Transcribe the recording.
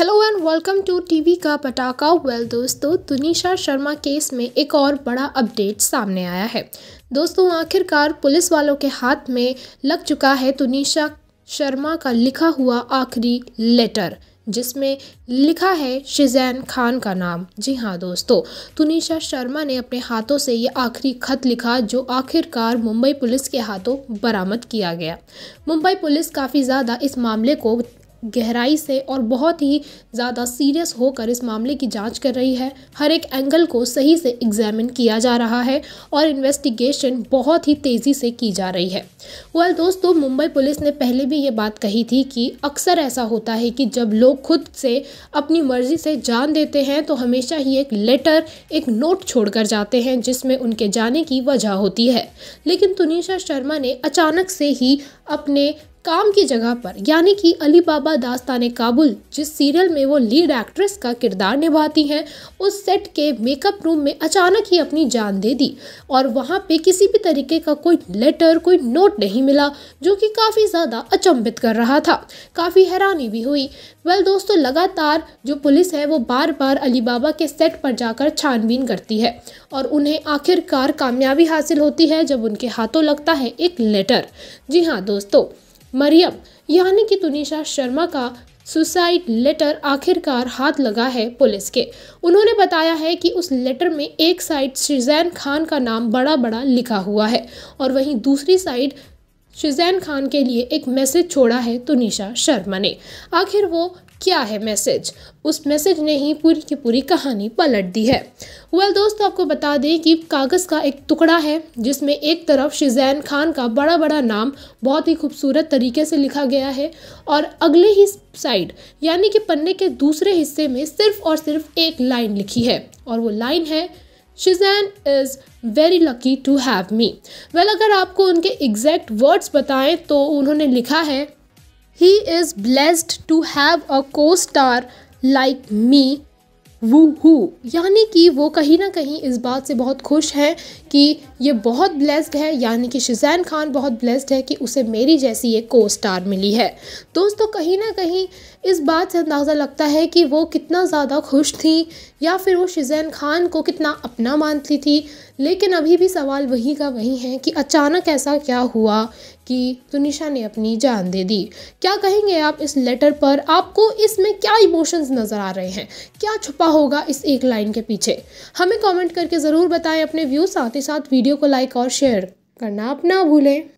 hello and welcome to TV का पटाखा well दोस्तों तुनिशा शर्मा केस में एक और बड़ा अपडेट सामने आया है दोस्तों आखिरकार पुलिस वालों के हाथ में लग चुका है तुनिशा शर्मा का लिखा हुआ आखिरी लेटर जिसमें लिखा है शिजैन खान का नाम जी हाँ दोस्तों तुनिशा शर्मा ने अपने हाथों से ये आखिरी खत लिखा जो आखिरकार मुंबई पुलिस के हाथों बरामद किया गया मुंबई पुलिस काफ़ी ज़्यादा इस मामले को गहराई से और बहुत ही ज़्यादा सीरियस होकर इस मामले की जांच कर रही है हर एक एंगल को सही से एग्जामिन किया जा रहा है और इन्वेस्टिगेशन बहुत ही तेज़ी से की जा रही है वह दोस्तों मुंबई पुलिस ने पहले भी ये बात कही थी कि अक्सर ऐसा होता है कि जब लोग खुद से अपनी मर्ज़ी से जान देते हैं तो हमेशा ही एक लेटर एक नोट कर जाते हैं जिसमें उनके जाने की वजह होती है लेकिन तुनिशा शर्मा ने अचानक से ही अपने काम की जगह पर यानी कि अली बाबा दास्तान काबुल जिस सीरियल में वो लीड एक्ट्रेस का किरदार निभाती हैं उस सेट के मेकअप रूम में अचानक ही अपनी जान दे दी और वहाँ पे किसी भी तरीके का कोई लेटर कोई नोट नहीं मिला जो कि काफ़ी ज़्यादा अचंभित कर रहा था काफ़ी हैरानी भी हुई वेल दोस्तों लगातार जो पुलिस है वो बार बार अली बाबा के सेट पर जाकर छानबीन करती है और उन्हें आखिरकार कामयाबी हासिल होती है जब उनके हाथों लगता है एक लेटर जी हाँ दोस्तों मरियम यानी कि तुनिशा शर्मा का सुसाइड लेटर आखिरकार हाथ लगा है पुलिस के उन्होंने बताया है कि उस लेटर में एक साइड शिजैन खान का नाम बड़ा बड़ा लिखा हुआ है और वहीं दूसरी साइड शिजैन खान के लिए एक मैसेज छोड़ा है तुनिशा शर्मा ने आखिर वो क्या है मैसेज उस मैसेज ने ही पूरी की पूरी कहानी पलट दी है वेल well, दोस्तों आपको बता दें कि कागज़ का एक टुकड़ा है जिसमें एक तरफ शिजैन खान का बड़ा बड़ा नाम बहुत ही खूबसूरत तरीके से लिखा गया है और अगले ही साइड यानी कि पन्ने के दूसरे हिस्से में सिर्फ और सिर्फ एक लाइन लिखी है और वो लाइन है शिजैन is very lucky to have me well अगर आपको उनके एग्जैक्ट वर्ड्स बताएं तो उन्होंने लिखा है he is blessed to have a co star like me woo hoo यानी कि वो कहीं ना कहीं इस बात से बहुत खुश हैं कि ये बहुत ब्लेस्ड है यानी कि शिजैन खान बहुत ब्लेस्ड है कि उसे मेरी जैसी एक को स्टार मिली है दोस्तों कहीं ना कहीं इस बात से अंदाज़ा लगता है कि वो कितना ज़्यादा खुश थी या फिर वो शिजैन खान को कितना अपना मानती थी लेकिन अभी भी सवाल वही का वही है कि अचानक ऐसा क्या हुआ कि तुनिशा ने अपनी जान दे दी क्या कहेंगे आप इस लेटर पर आपको इसमें क्या इमोशंस नज़र आ रहे हैं क्या छुपा होगा इस एक लाइन के पीछे हमें कमेंट करके ज़रूर बताएं अपने व्यूज़ साथ ही साथ वीडियो को लाइक और शेयर करना आप ना भूलें